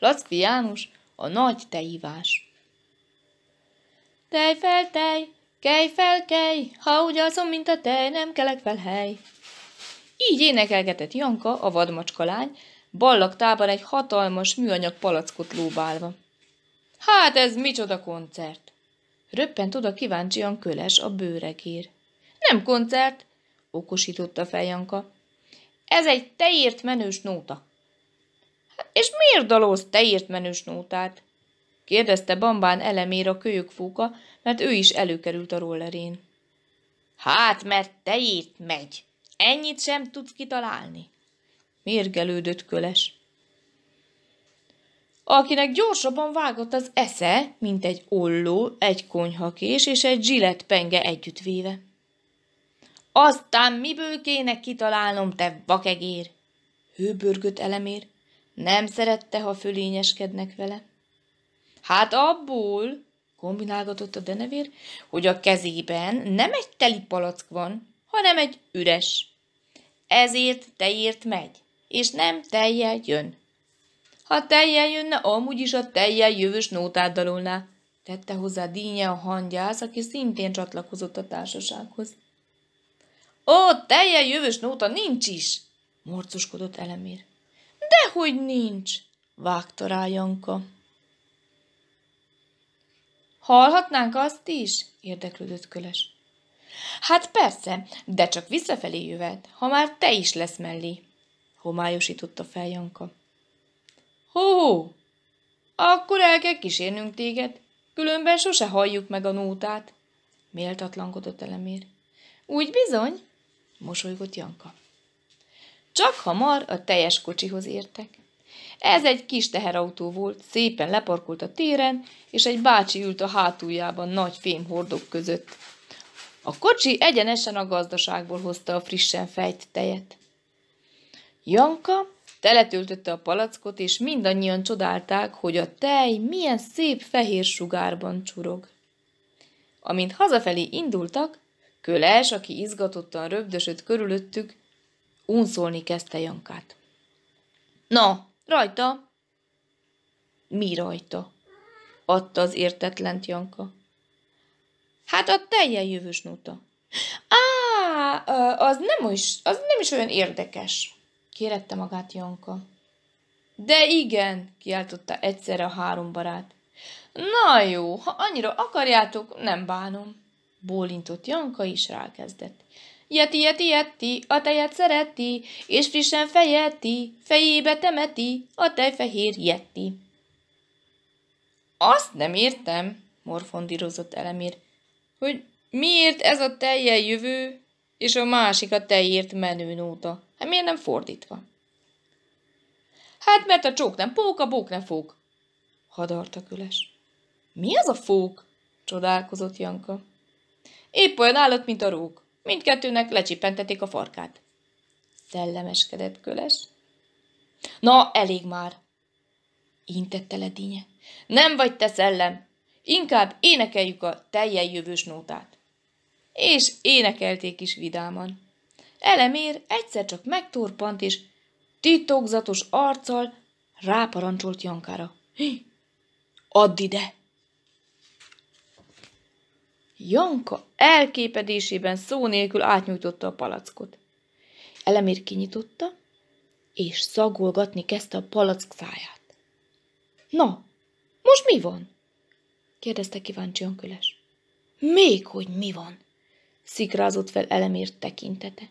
Lackfi János, a nagy teívás. Tej fel, tej, kej fel, kej, ha úgy alszom, mint a tej, nem kelek fel hely. Így énekelgetett Janka, a vadmacska lány, ballaktában egy hatalmas műanyag palackot lóbálva. Hát ez micsoda koncert! Röppent oda kíváncsian köles a bőregér. Nem koncert, okosította fel Janka. Ez egy teért menős nóta. És miért dalolsz írt menős nótát? kérdezte bambán elemér a kölyök fúka, mert ő is előkerült a rollerén. Hát, mert tejét megy. Ennyit sem tudsz kitalálni. Mérgelődött köles. Akinek gyorsabban vágott az esze, mint egy olló, egy konyhakés és egy zsilett penge együttvéve. Aztán miből kéne kitalálnom, te vakegér? Hőbörgött elemér. Nem szerette, ha fölényeskednek vele. Hát abból, kombinálgatott a denevér, hogy a kezében nem egy teli palack van, hanem egy üres. Ezért tejért megy, és nem tejjel jön. Ha tejjel jönne, amúgy is a tejjel jövős nótát dalolná, tette hozzá dínye a hangyász, aki szintén csatlakozott a társasághoz. Ó, tejjel jövős nóta nincs is, morcoskodott elemér. Dehogy nincs, vágta rá Janka. Hallhatnánk azt is? érdeklődött Köles. Hát persze, de csak visszafelé jövet, ha már te is lesz mellé, homályosította fel Janka. Hó, akkor el kell kísérnünk téged, különben sose halljuk meg a nótát, méltatlankodott elemér. Úgy bizony, mosolygott Janka. Csak hamar a teljes kocsihoz értek. Ez egy kis teherautó volt, szépen leparkolt a téren, és egy bácsi ült a hátuljában nagy fémhordók között. A kocsi egyenesen a gazdaságból hozta a frissen fejt tejet. Janka teletöltötte a palackot, és mindannyian csodálták, hogy a tej milyen szép fehér sugárban csurog. Amint hazafelé indultak, Köles, aki izgatottan röbdösött körülöttük, Unszolni kezdte Jankát. Na, rajta! Mi rajta? Adta az értetlent Janka. Hát a teljes jövős nóta. Á, az nem, is, az nem is olyan érdekes, kérette magát Janka. De igen, kiáltotta egyszerre a három barát. Na jó, ha annyira akarjátok, nem bánom. Bólintott Janka is rákezdett. Jeti, jeti, jeti, a tejet szereti, és frissen fejeti, fejébe temeti, a tejfehér jeti. Azt nem értem, morfondírozott Elemér, hogy miért ez a tejjel jövő, és a másik a tejért menő nóta. Hát miért nem fordítva? Hát mert a csók nem pók, a bók nem fók, hadarta Küles. Mi az a fók? csodálkozott Janka. Épp olyan állat, mint a rók, Mindkettőnek lecsippentették a farkát. Szellemeskedett köles. Na, elég már, intette ledénye. Nem vagy te szellem, inkább énekeljük a teljes jövős nótát. És énekelték is vidáman. Elemér egyszer csak megtorpant, és titokzatos arccal ráparancsolt Jankára. Add ide! Janka elképedésében szó nélkül átnyújtotta a palackot. Elemér kinyitotta, és szagolgatni kezdte a palack száját. Na, most mi van? kérdezte kíváncsi köles. Még hogy mi van? szikrázott fel Elemér tekintete.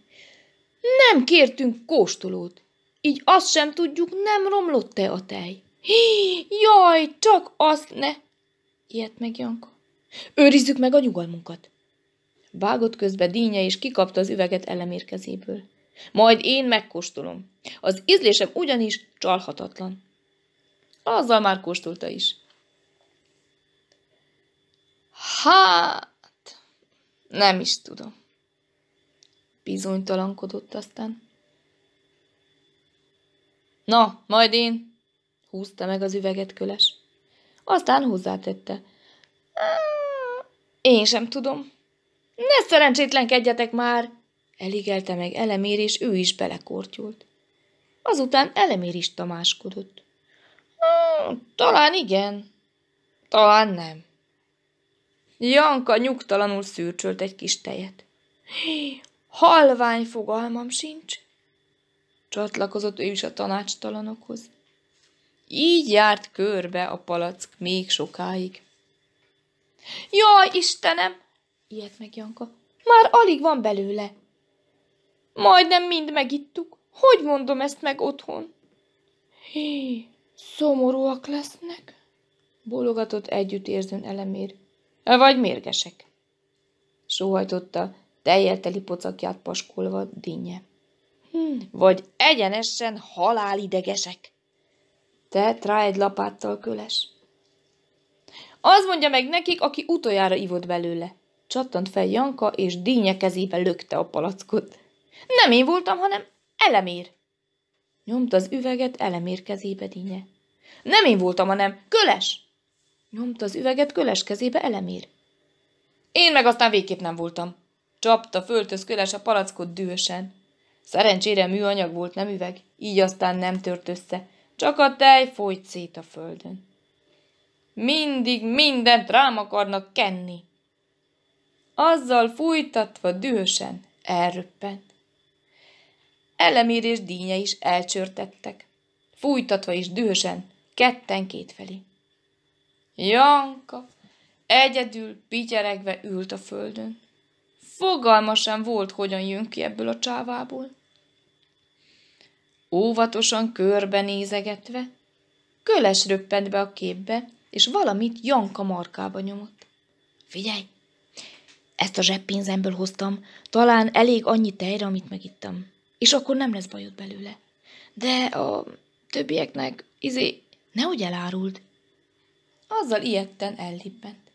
Nem kértünk kóstolót, így azt sem tudjuk, nem romlott-e a tej. Hí, jaj, csak azt ne! Ilyet meg Janka. Őrizzük meg a nyugalmunkat. Vágott közbe dínye, és kikapta az üveget elemér kezéből. Majd én megkóstolom. Az ízlésem ugyanis csalhatatlan. Azzal már kóstolta is. Hát, nem is tudom. Bizonytalankodott aztán. Na, majd én, húzta meg az üveget köles. Aztán hozzátette, én sem tudom. Ne szerencsétlenkedjetek már! Eligelte meg Elemér, és ő is belekortyult. Azután Elemér is tamáskodott. Talán igen, talán nem. Janka nyugtalanul szűrcsölt egy kis tejet. Halvány fogalmam sincs. Csatlakozott ő is a tanácstalanokhoz. Így járt körbe a palack még sokáig. Jaj, Istenem! Ilyet meg Janka. Már alig van belőle. Majdnem mind megittuk. Hogy mondom ezt meg otthon? Hé, szomorúak lesznek, bólogatott együttérzőn elemér. E, vagy mérgesek, sóhajtotta teljeteli pocakját paskolva dinnye. Hm, vagy egyenesen halálidegesek, Te rá egy lapáttal köles. Az mondja meg nekik, aki utoljára ivott belőle. Csattant fel Janka, és dínye kezébe lökte a palackot. Nem én voltam, hanem elemér. Nyomta az üveget elemér kezébe dínye. Nem én voltam, hanem köles. Nyomta az üveget köles kezébe elemér. Én meg aztán végképp nem voltam. Csapta föltöz köles a palackot dühösen. Szerencsére műanyag volt, nem üveg, így aztán nem tört össze, csak a tej folyt szét a földön. Mindig mindent rám akarnak kenni. Azzal fújtatva dühösen elröppent. Elemér és dínye is elcsörtettek, fújtatva is dühösen, ketten kétfelé. Janka egyedül pityeregve ült a földön. Fogalma sem volt, hogyan jön ki ebből a csávából. Óvatosan körbenézegetve, köles röppent be a képbe, és valamit Janka markába nyomott. Figyelj! Ezt a zseppénzemből hoztam, talán elég annyi tejre, amit megittam. És akkor nem lesz bajod belőle. De a többieknek, izé, nehogy elárult. Azzal ilyetten ellippent.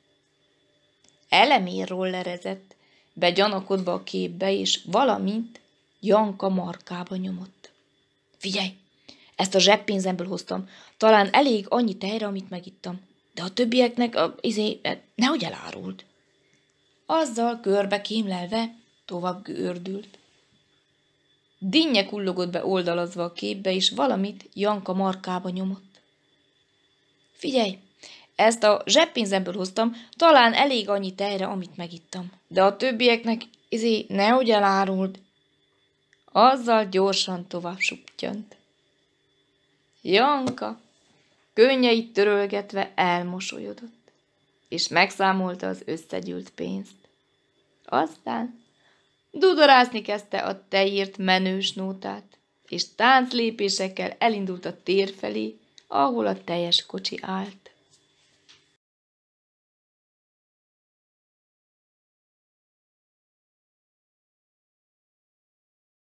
Elemér rollerezett, begyanakodva a képbe, és valamint Janka markába nyomott. Figyelj! Ezt a zseppénzemből hoztam, talán elég annyi tejre, amit megittam de a többieknek a, izé, e, nehogy elárult. Azzal körbe kémlelve tovább gördült. Dinnye kullogott be oldalazva a képbe, és valamit Janka markába nyomott. Figyelj, ezt a zseppénzemből hoztam, talán elég annyi tejre, amit megittam. De a többieknek, izé, nehogy elárult. Azzal gyorsan tovább suptyant. Janka könnyeit törölgetve elmosolyodott, és megszámolta az összegyűlt pénzt. Aztán dudorászni kezdte a teírt menős nótát, és tánclépésekkel elindult a tér felé, ahol a teljes kocsi állt.